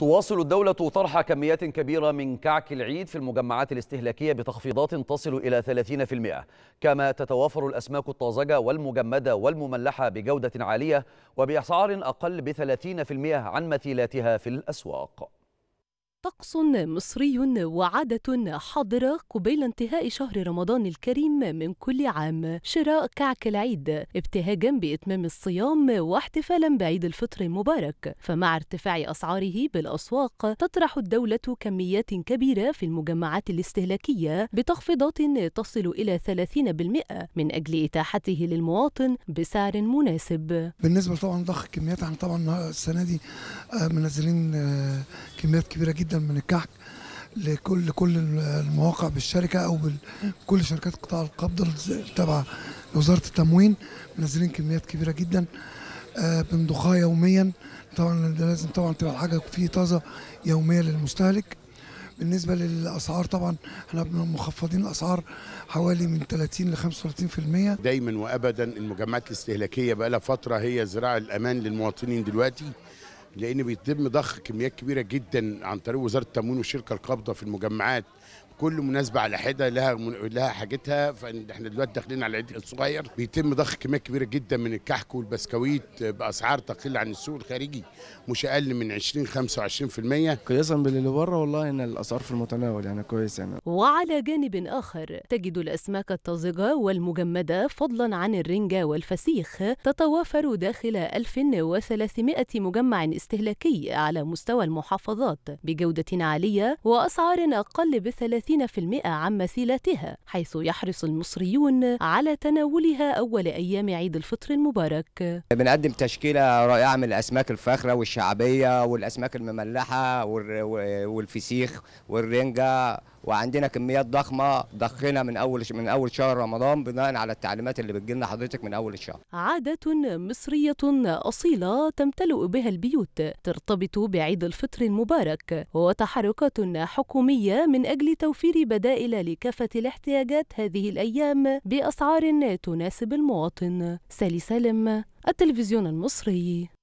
تواصل الدولة طرح كميات كبيرة من كعك العيد في المجمعات الاستهلاكية بتخفيضات تصل إلى 30% كما تتوافر الأسماك الطازجة والمجمدة والمملحة بجودة عالية وبأسعار أقل ب 30% عن مثيلاتها في الأسواق طقس مصري وعادة حاضرة قبيل انتهاء شهر رمضان الكريم من كل عام شراء كعك العيد ابتهاجا بإتمام الصيام واحتفالا بعيد الفطر المبارك فمع ارتفاع أسعاره بالأسواق تطرح الدولة كميات كبيرة في المجمعات الاستهلاكية بتخفيضات تصل إلى 30% من أجل إتاحته للمواطن بسعر مناسب بالنسبة طبعا ضخ الكميات عن يعني طبعا السنة دي آه، منزلين آه، كميات كبيرة جدا جدا من الكحك لكل كل المواقع بالشركه او بكل شركات قطاع القبض تبع لوزاره التموين منزلين كميات كبيره جدا آه، بمضخها يوميا طبعا لازم طبعا تبقى الحاجه في طازه يوميه للمستهلك بالنسبه للاسعار طبعا احنا مخفضين الاسعار حوالي من 30 ل 35% دايما وابدا المجمعات الاستهلاكيه بقى لها فتره هي زراعة الامان للمواطنين دلوقتي لان بيتم ضخ كميات كبيره جدا عن طريق وزاره التموين والشركه القابضه في المجمعات كل مناسبه على حده لها من لها حاجتها فاحنا دلوقتي داخلين على العيد الصغير بيتم ضخ كميات كبيره جدا من الكحك والبسكويت باسعار تقل عن السوق الخارجي مش اقل من 20 25% قياسا باللي بره والله ان الاسعار في المتناول يعني كويس يعني وعلى جانب اخر تجد الاسماك الطازجه والمجمده فضلا عن الرنجه والفسيخ تتوافر داخل 1300 مجمع الاستهلاكي على مستوى المحافظات بجودة عالية وأسعار أقل ب 30% عن مثيلاتها حيث يحرص المصريون على تناولها أول أيام عيد الفطر المبارك بنقدم تشكيلة رائعة من الأسماك الفاخرة والشعبية والأسماك المملحة والفسيخ والرنجة وعندنا كميات ضخمه ضخنا من اول من اول شهر رمضان بناء على التعليمات اللي بتجي لنا حضرتك من اول الشهر. عاده مصريه اصيله تمتلئ بها البيوت بيروت ترتبط بعيد الفطر المبارك وتحركات حكومية من أجل توفير بدائل لكافة الاحتياجات هذه الأيام بأسعار تناسب المواطن سالي سالم التلفزيون المصري